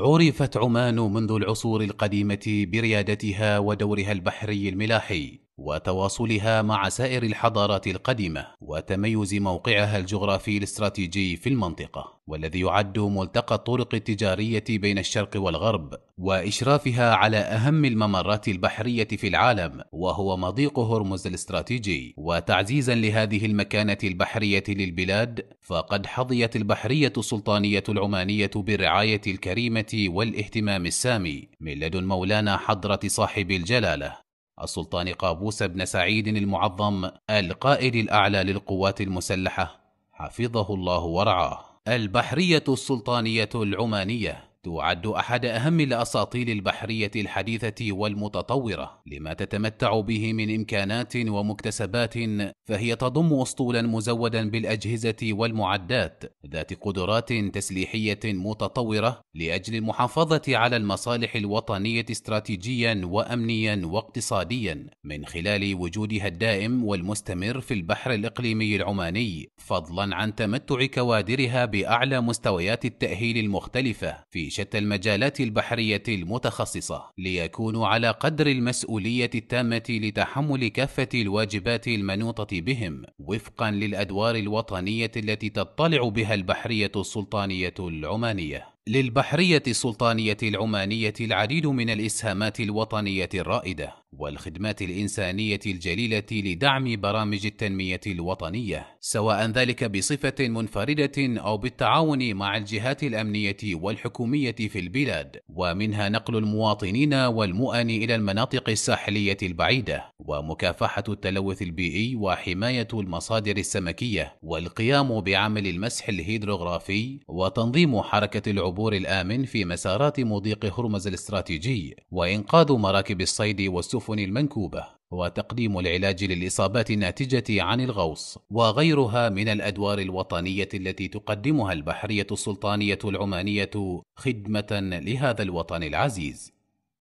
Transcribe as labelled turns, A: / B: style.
A: عرفت عمان منذ العصور القديمة بريادتها ودورها البحري الملاحي وتواصلها مع سائر الحضارات القديمه وتميز موقعها الجغرافي الاستراتيجي في المنطقه والذي يعد ملتقى الطرق التجاريه بين الشرق والغرب واشرافها على اهم الممرات البحريه في العالم وهو مضيق هرمز الاستراتيجي وتعزيزا لهذه المكانه البحريه للبلاد فقد حظيت البحريه السلطانيه العمانيه بالرعايه الكريمه والاهتمام السامي من لدن مولانا حضره صاحب الجلاله السلطان قابوس بن سعيد المعظم القائد الأعلى للقوات المسلحة حفظه الله ورعاه البحرية السلطانية العمانية تعد أحد أهم الأساطيل البحرية الحديثة والمتطورة لما تتمتع به من إمكانات ومكتسبات فهي تضم أسطولا مزودا بالأجهزة والمعدات ذات قدرات تسليحية متطورة لأجل المحافظة على المصالح الوطنية استراتيجيا وأمنيا واقتصاديا من خلال وجودها الدائم والمستمر في البحر الإقليمي العماني فضلا عن تمتع كوادرها بأعلى مستويات التأهيل المختلفة في شتى المجالات البحرية المتخصصة ليكونوا على قدر المسؤولية التامة لتحمل كافة الواجبات المنوطة بهم وفقا للأدوار الوطنية التي تطلع بها البحرية السلطانية العمانية للبحرية السلطانية العمانية العديد من الإسهامات الوطنية الرائدة والخدمات الإنسانية الجليلة لدعم برامج التنمية الوطنية، سواء ذلك بصفة منفردة أو بالتعاون مع الجهات الأمنية والحكومية في البلاد، ومنها نقل المواطنين والمؤن إلى المناطق الساحلية البعيدة، ومكافحة التلوث البيئي وحماية المصادر السمكية، والقيام بعمل المسح الهيدروغرافي وتنظيم حركة العبور الآمن في مسارات مضيق هرمز الاستراتيجي، وإنقاذ مراكب الصيد والسفن السفن المنكوبة وتقديم العلاج للإصابات الناتجة عن الغوص وغيرها من الأدوار الوطنية التي تقدمها البحرية السلطانية العمانية خدمة لهذا الوطن العزيز